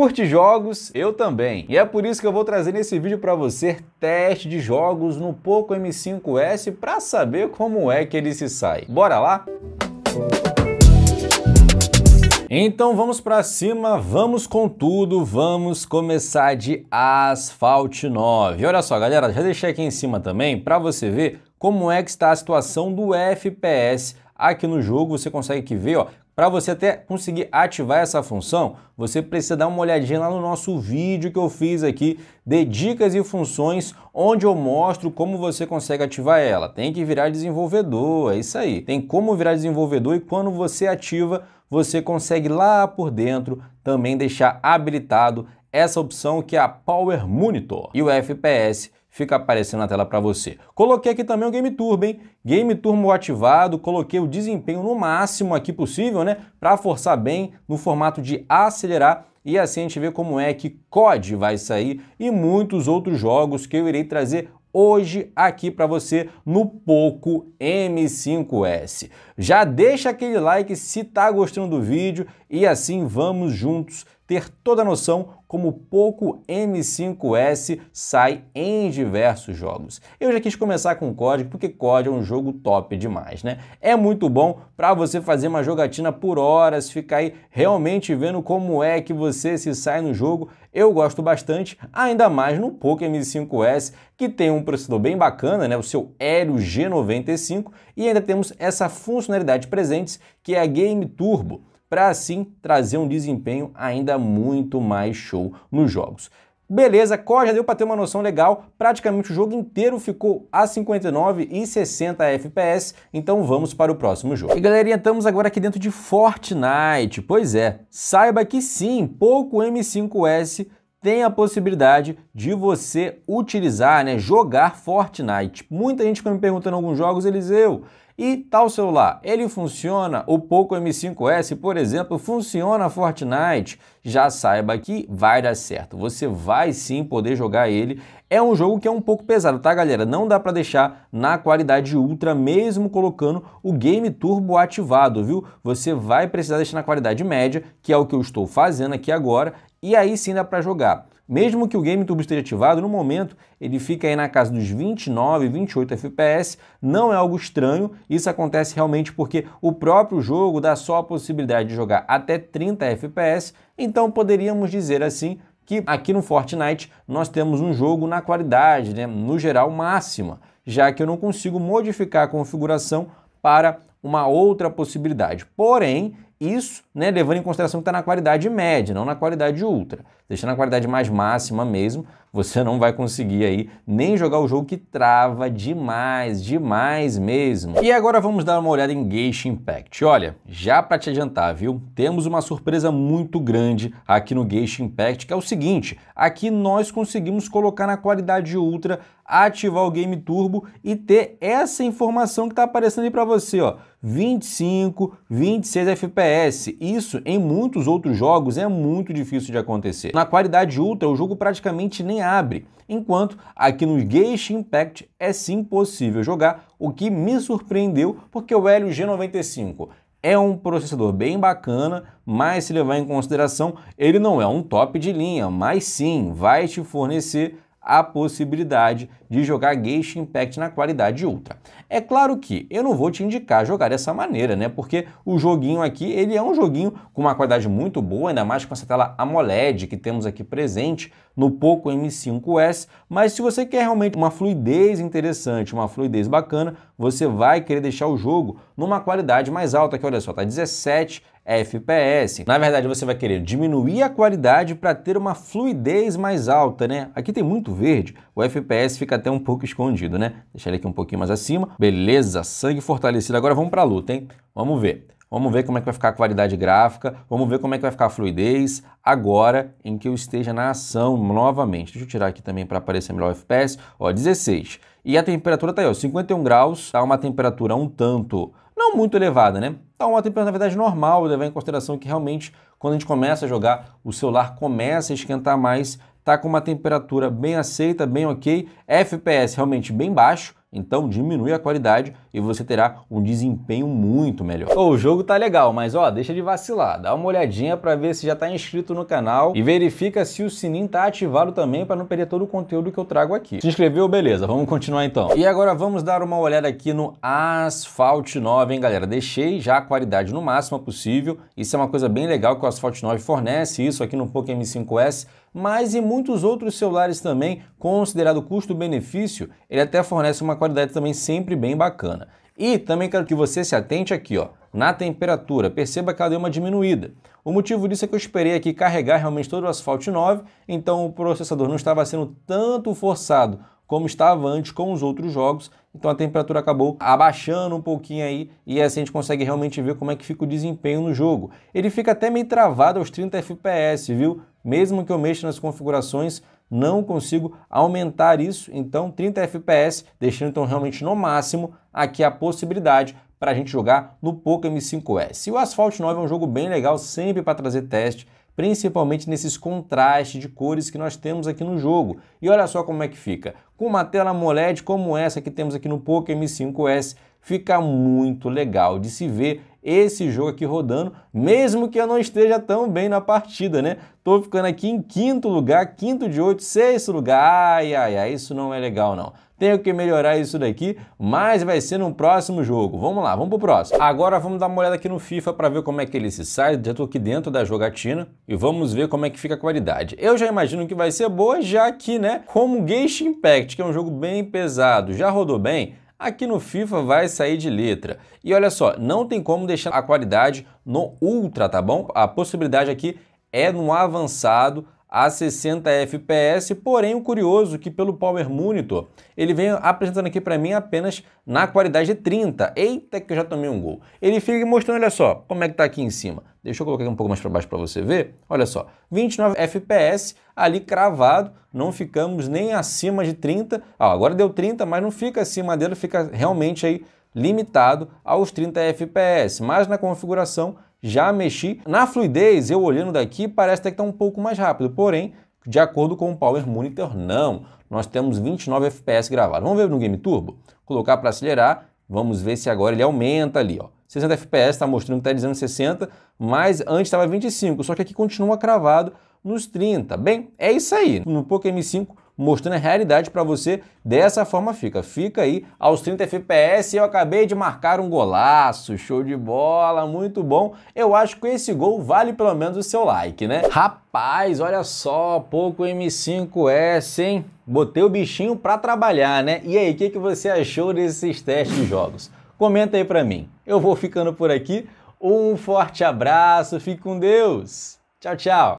Curte jogos? Eu também. E é por isso que eu vou trazer nesse vídeo para você teste de jogos no Poco M5S para saber como é que ele se sai. Bora lá? Então vamos para cima, vamos com tudo, vamos começar de Asphalt 9. Olha só, galera, já deixei aqui em cima também para você ver como é que está a situação do FPS aqui no jogo. Você consegue que ver, ó, para você até conseguir ativar essa função, você precisa dar uma olhadinha lá no nosso vídeo que eu fiz aqui de dicas e funções, onde eu mostro como você consegue ativar ela. Tem que virar desenvolvedor, é isso aí. Tem como virar desenvolvedor e quando você ativa, você consegue lá por dentro também deixar habilitado essa opção que é a Power Monitor e o FPS fica aparecendo na tela para você. Coloquei aqui também o Game Turbo, hein? Game Turbo ativado, coloquei o desempenho no máximo aqui possível, né? Para forçar bem no formato de acelerar e assim a gente vê como é que COD vai sair e muitos outros jogos que eu irei trazer hoje aqui para você no Poco M5S. Já deixa aquele like se tá gostando do vídeo e assim vamos juntos ter toda a noção como o Poco M5S sai em diversos jogos. Eu já quis começar com o COD porque COD é um jogo top demais, né? É muito bom para você fazer uma jogatina por horas, ficar aí realmente vendo como é que você se sai no jogo. Eu gosto bastante, ainda mais no Poco M5S, que tem um processador bem bacana, né? O seu Hélio G95 e ainda temos essa funcionalidade presente que é a Game Turbo para assim trazer um desempenho ainda muito mais show nos jogos. Beleza, Core já deu para ter uma noção legal, praticamente o jogo inteiro ficou a 59 e 60 FPS, então vamos para o próximo jogo. E galerinha, estamos agora aqui dentro de Fortnite, pois é, saiba que sim, pouco M5S tem a possibilidade de você utilizar, né, jogar Fortnite. Muita gente fica me perguntando em alguns jogos, Eliseu, e tal celular, ele funciona? O Poco M5S, por exemplo, funciona Fortnite? Já saiba que vai dar certo. Você vai sim poder jogar ele. É um jogo que é um pouco pesado, tá, galera? Não dá para deixar na qualidade ultra mesmo colocando o Game Turbo ativado, viu? Você vai precisar deixar na qualidade média, que é o que eu estou fazendo aqui agora, e aí sim dá para jogar. Mesmo que o Game Turbo esteja ativado, no momento ele fica aí na casa dos 29, 28 FPS, não é algo estranho, isso acontece realmente porque o próprio jogo dá só a possibilidade de jogar até 30 FPS, então poderíamos dizer assim que aqui no Fortnite nós temos um jogo na qualidade, né, no geral máxima, já que eu não consigo modificar a configuração para uma outra possibilidade. Porém, isso, né, levando em consideração que está na qualidade média, não na qualidade ultra. Deixando na qualidade mais máxima mesmo, você não vai conseguir aí nem jogar o jogo que trava demais, demais mesmo. E agora vamos dar uma olhada em Genshin Impact. Olha, já para te adiantar, viu? Temos uma surpresa muito grande aqui no Genshin Impact, que é o seguinte, aqui nós conseguimos colocar na qualidade ultra ativar o Game Turbo e ter essa informação que está aparecendo aí para você, ó, 25, 26 FPS. Isso em muitos outros jogos é muito difícil de acontecer. Na qualidade ultra, o jogo praticamente nem nem abre, enquanto aqui no Gage Impact é sim possível jogar, o que me surpreendeu porque o Helio G95 é um processador bem bacana, mas se levar em consideração, ele não é um top de linha, mas sim vai te fornecer a possibilidade de jogar Genshin Impact na qualidade Ultra. É claro que eu não vou te indicar jogar dessa maneira, né? Porque o joguinho aqui, ele é um joguinho com uma qualidade muito boa, ainda mais com essa tela AMOLED que temos aqui presente no Poco M5S, mas se você quer realmente uma fluidez interessante, uma fluidez bacana, você vai querer deixar o jogo numa qualidade mais alta, que olha só, tá 17 FPS. Na verdade, você vai querer diminuir a qualidade para ter uma fluidez mais alta, né? Aqui tem muito verde, o FPS fica até um pouco escondido, né? Deixa ele aqui um pouquinho mais acima. Beleza, sangue fortalecido. Agora vamos para a luta, hein? Vamos ver. Vamos ver como é que vai ficar a qualidade gráfica, vamos ver como é que vai ficar a fluidez agora em que eu esteja na ação novamente. Deixa eu tirar aqui também para aparecer melhor o FPS, ó, 16. E a temperatura tá aí, ó, 51 graus, tá uma temperatura um tanto não muito elevada, né? Tá uma temperatura, na verdade, normal, levar em consideração que realmente, quando a gente começa a jogar, o celular começa a esquentar mais, tá com uma temperatura bem aceita, bem ok, FPS realmente bem baixo, então diminui a qualidade e você terá um desempenho muito melhor. Oh, o jogo tá legal, mas ó, deixa de vacilar. Dá uma olhadinha para ver se já tá inscrito no canal e verifica se o sininho tá ativado também para não perder todo o conteúdo que eu trago aqui. Se inscreveu? Beleza, vamos continuar então. E agora vamos dar uma olhada aqui no Asphalt 9, hein galera? Deixei já a qualidade no máximo possível. Isso é uma coisa bem legal que o Asphalt 9 fornece, isso aqui no Poco M5S mas em muitos outros celulares também, considerado custo-benefício, ele até fornece uma qualidade também sempre bem bacana. E também quero que você se atente aqui, ó, na temperatura. Perceba que ela deu uma diminuída. O motivo disso é que eu esperei aqui carregar realmente todo o asfalto 9, então o processador não estava sendo tanto forçado como estava antes com os outros jogos, então a temperatura acabou abaixando um pouquinho aí e assim a gente consegue realmente ver como é que fica o desempenho no jogo. Ele fica até meio travado aos 30 FPS, viu? Mesmo que eu mexa nas configurações, não consigo aumentar isso, então 30 FPS, deixando então realmente no máximo aqui a possibilidade para a gente jogar no Poco M5S. E o Asphalt 9 é um jogo bem legal, sempre para trazer teste, principalmente nesses contrastes de cores que nós temos aqui no jogo. E olha só como é que fica. Com uma tela AMOLED como essa que temos aqui no Poco M5S, fica muito legal de se ver esse jogo aqui rodando, mesmo que eu não esteja tão bem na partida, né? Tô ficando aqui em quinto lugar, quinto de oito, sexto lugar, ai, ai, ai, isso não é legal não. Tenho que melhorar isso daqui, mas vai ser no próximo jogo. Vamos lá, vamos pro próximo. Agora vamos dar uma olhada aqui no FIFA para ver como é que ele se sai. Já tô aqui dentro da jogatina e vamos ver como é que fica a qualidade. Eu já imagino que vai ser boa, já que, né, como Gage Impact, que é um jogo bem pesado, já rodou bem, aqui no FIFA vai sair de letra. E olha só, não tem como deixar a qualidade no Ultra, tá bom? A possibilidade aqui é no avançado, a 60 fps, porém o curioso é que pelo Power Monitor ele vem apresentando aqui para mim apenas na qualidade de 30. Eita que eu já tomei um gol. Ele fica mostrando, olha só, como é que tá aqui em cima. Deixa eu colocar aqui um pouco mais para baixo para você ver. Olha só, 29 fps ali cravado, não ficamos nem acima de 30. Ah, agora deu 30, mas não fica acima dele, fica realmente aí limitado aos 30 fps, mas na configuração já mexi. Na fluidez, eu olhando daqui, parece até que está um pouco mais rápido, porém, de acordo com o Power Monitor, não. Nós temos 29 FPS gravado Vamos ver no Game Turbo? Colocar para acelerar, vamos ver se agora ele aumenta ali, ó. 60 FPS, está mostrando que está dizendo 60, mas antes estava 25, só que aqui continua cravado nos 30. Bem, é isso aí. No Poco M5 mostrando a realidade para você. Dessa forma fica. Fica aí aos 30 FPS. Eu acabei de marcar um golaço. Show de bola, muito bom. Eu acho que esse gol vale pelo menos o seu like, né? Rapaz, olha só, pouco M5S, hein? Botei o bichinho para trabalhar, né? E aí, o que, que você achou desses testes de jogos? Comenta aí para mim. Eu vou ficando por aqui. Um forte abraço, fique com Deus. Tchau, tchau.